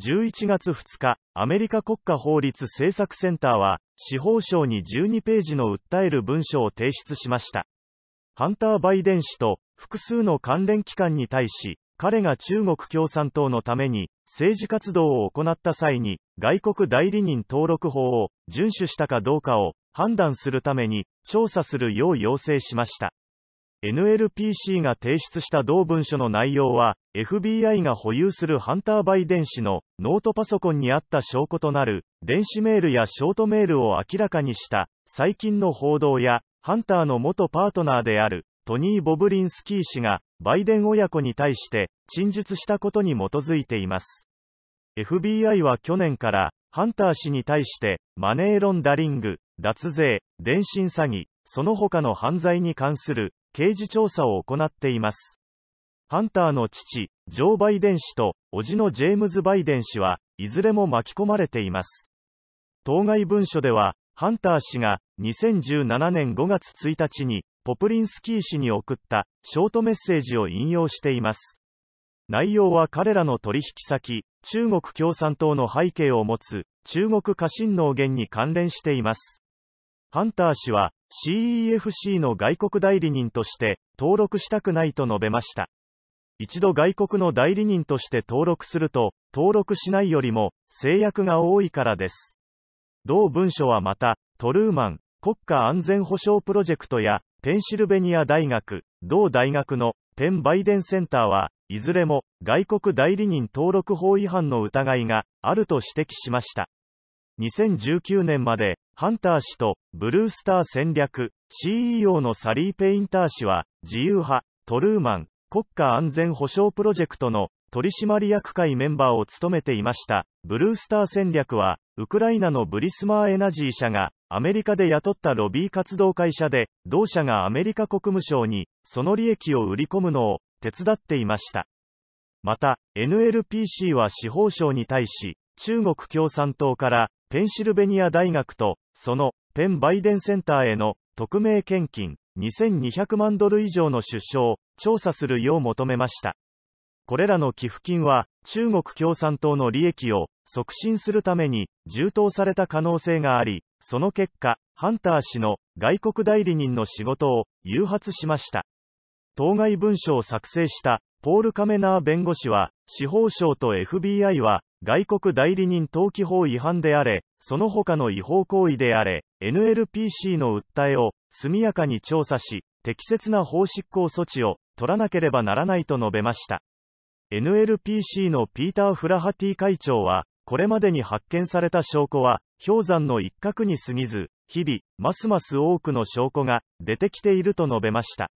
11月2日、アメリカ国家法律政策センターは、司法省に12ページの訴える文書を提出しました。ハンター・バイデン氏と複数の関連機関に対し、彼が中国共産党のために政治活動を行った際に、外国代理人登録法を遵守したかどうかを判断するために調査するよう要請しました。NLPC が提出した同文書の内容は、FBI が保有するハンターバイデン氏のノートパソコンにあった証拠となる、電子メールやショートメールを明らかにした、最近の報道や、ハンターの元パートナーである、トニー・ボブリンスキー氏が、バイデン親子に対して、陳述したことに基づいています。FBI は去年から、ハンター氏に対して、マネーロンダリング、脱税、電信詐欺、その他の犯罪に関する刑事調査を行っています。ハンターの父、ジョー・バイデン氏と、叔父のジェームズ・バイデン氏は、いずれも巻き込まれています。当該文書では、ハンター氏が、2017年5月1日に、ポプリンスキー氏に送った、ショートメッセージを引用しています。内容は彼らの取引先、中国共産党の背景を持つ、中国家臣農言に関連しています。ハンター氏は、CEFC の外国代理人として登録したくないと述べました。一度外国の代理人として登録すると、登録しないよりも制約が多いからです。同文書はまた、トルーマン国家安全保障プロジェクトやペンシルベニア大学、同大学のペン・バイデンセンターは、いずれも外国代理人登録法違反の疑いがあると指摘しました。2019年までハンター氏とブルースター戦略 CEO のサリー・ペインター氏は自由派トルーマン国家安全保障プロジェクトの取締役会メンバーを務めていました。ブルースター戦略は、ウクライナのブリスマーエナジー社が、アメリカで雇ったロビー活動会社で、同社がアメリカ国務省に、その利益を売り込むのを、手伝っていました。また、NLPC は司法省に対し、中国共産党から、ペンシルベニア大学と、その、ペン・バイデンセンターへの、匿名献金、2200万ドル以上の出資を、調査するよう求めました。これらの寄付金は、中国共産党の利益を、促進するために、充当された可能性があり、その結果、ハンター氏の、外国代理人の仕事を、誘発しました。当該文書を作成したポール・カメナー弁護士は、司法省と FBI は、外国代理人登記法違反であれ、その他の違法行為であれ、NLPC の訴えを、速やかに調査し、適切な法執行措置を、取らなければならないと述べました。NLPC のピーター・フラハティ会長は、これまでに発見された証拠は、氷山の一角に過ぎず、日々、ますます多くの証拠が出てきていると述べました。